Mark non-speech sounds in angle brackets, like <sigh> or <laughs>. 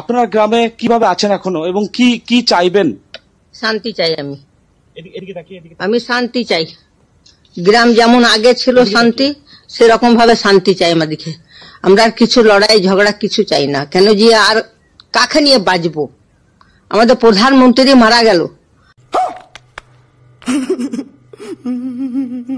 আপনার গ্রামে কিভাবে আছেন এখনো এবং কি কি চাইবেন শান্তি চাই আমি আমি শান্তি চাই গ্রাম যেমন আগে ছিল শান্তি সেরকম ভাবে শান্তি চাই আমাদেরকে আমরা আর কিছু লড়াই ঝগড়া কিছু চাই না কেন যে আর কাকে নিয়ে বাজব আমাদের প্রধানমন্ত্রী মারা গেল <laughs>